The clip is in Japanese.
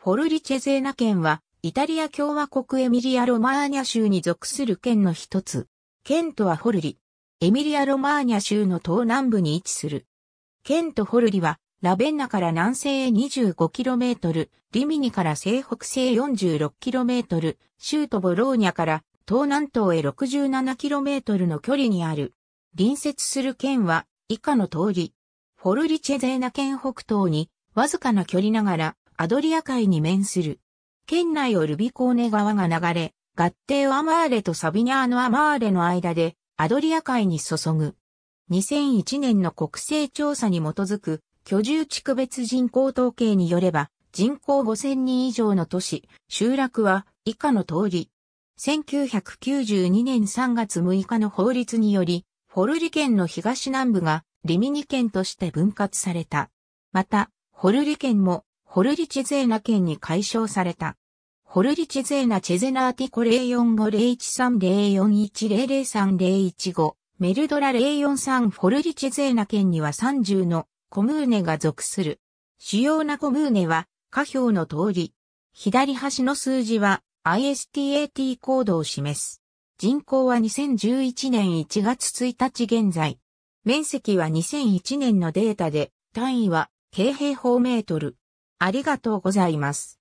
フォルリチェゼーナ県は、イタリア共和国エミリア・ロマーニャ州に属する県の一つ。県とはフォルリ。エミリア・ロマーニャ州の東南部に位置する。県とフォルリは、ラベンナから南西へ 25km、リミニから西北西 46km、州都ボローニャから東南東へ 67km の距離にある。隣接する県は以下の通り。フォルリチェゼーナ県北東に、わずかな距離ながら、アドリア海に面する。県内をルビコーネ川が流れ、合ッアマーレとサビニャーノアマーレの間でアドリア海に注ぐ。2001年の国勢調査に基づく居住地区別人口統計によれば、人口5000人以上の都市、集落は以下の通り。1992年3月6日の法律により、ホルリ県の東南部がリミニ県として分割された。また、ホルリ県もホルリチゼーナ県に解消された。ホルリチゼーナチェゼナーティコ0 4 5 0 1 3 0 4 1 0 0 3 0 1 5メルドラ043ホルリチゼーナ県には30のコムーネが属する。主要なコムーネは、下表の通り。左端の数字は ISTAT コードを示す。人口は2011年1月1日現在。面積は2001年のデータで、単位は京平方メートル。ありがとうございます。